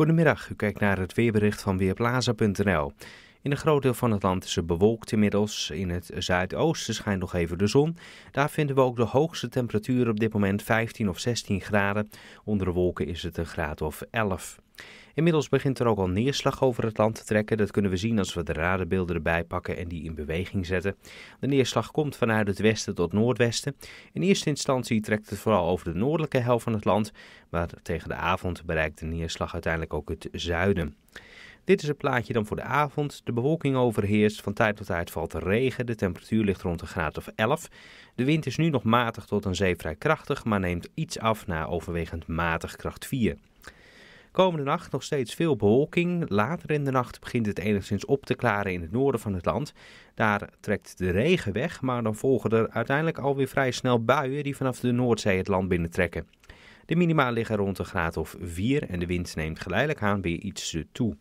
Goedemiddag, u kijkt naar het weerbericht van Weerplaza.nl. In een groot deel van het land is het bewolkt inmiddels. In het zuidoosten schijnt nog even de zon. Daar vinden we ook de hoogste temperaturen op dit moment 15 of 16 graden. Onder de wolken is het een graad of 11. Inmiddels begint er ook al neerslag over het land te trekken. Dat kunnen we zien als we de radarbeelden erbij pakken en die in beweging zetten. De neerslag komt vanuit het westen tot noordwesten. In eerste instantie trekt het vooral over de noordelijke helft van het land, maar tegen de avond bereikt de neerslag uiteindelijk ook het zuiden. Dit is het plaatje dan voor de avond. De bewolking overheerst, van tijd tot tijd valt regen, de temperatuur ligt rond een graad of 11. De wind is nu nog matig tot een vrij krachtig, maar neemt iets af naar overwegend matig kracht 4. Komende nacht nog steeds veel bewolking. Later in de nacht begint het enigszins op te klaren in het noorden van het land. Daar trekt de regen weg, maar dan volgen er uiteindelijk alweer vrij snel buien die vanaf de Noordzee het land binnentrekken. De minima liggen rond een graad of 4 en de wind neemt geleidelijk aan weer iets toe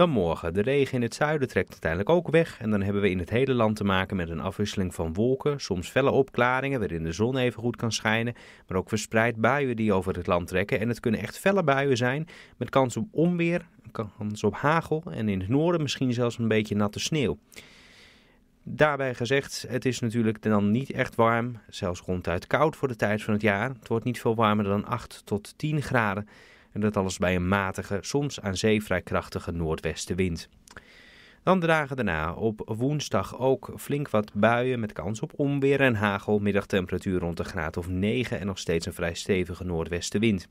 dan morgen. De regen in het zuiden trekt uiteindelijk ook weg en dan hebben we in het hele land te maken met een afwisseling van wolken, soms felle opklaringen waarin de zon even goed kan schijnen, maar ook verspreid buien die over het land trekken. En het kunnen echt felle buien zijn met kans op onweer, kans op hagel en in het noorden misschien zelfs een beetje natte sneeuw. Daarbij gezegd, het is natuurlijk dan niet echt warm, zelfs ronduit koud voor de tijd van het jaar. Het wordt niet veel warmer dan 8 tot 10 graden. En dat alles bij een matige, soms aan zee vrij krachtige noordwestenwind. Dan dragen dagen daarna, op woensdag ook flink wat buien met kans op onweer en hagel. Middagtemperatuur rond de graad of 9 en nog steeds een vrij stevige noordwestenwind.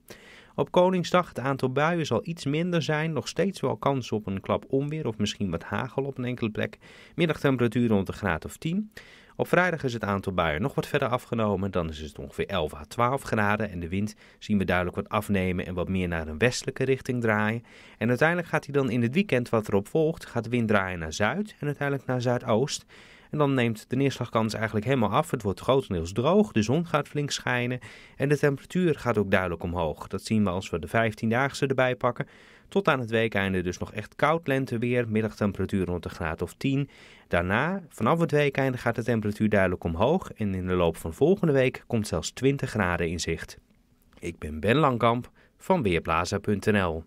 Op Koningsdag het aantal buien zal iets minder zijn. Nog steeds wel kans op een klap onweer of misschien wat hagel op een enkele plek. Middagtemperatuur rond de graad of 10. Op vrijdag is het aantal buien nog wat verder afgenomen. Dan is het ongeveer 11 à 12 graden. En de wind zien we duidelijk wat afnemen en wat meer naar een westelijke richting draaien. En uiteindelijk gaat hij dan in het weekend wat erop volgt. Gaat de wind draaien naar zuid en uiteindelijk naar zuidoost. En dan neemt de neerslagkans eigenlijk helemaal af. Het wordt grotendeels droog, de zon gaat flink schijnen en de temperatuur gaat ook duidelijk omhoog. Dat zien we als we de 15-daagse erbij pakken. Tot aan het weekeinde dus nog echt koud lenteweer, middagtemperatuur rond de graad of 10. Daarna, vanaf het weekeinde, gaat de temperatuur duidelijk omhoog en in de loop van volgende week komt zelfs 20 graden in zicht. Ik ben Ben Langkamp van Weerplaza.nl.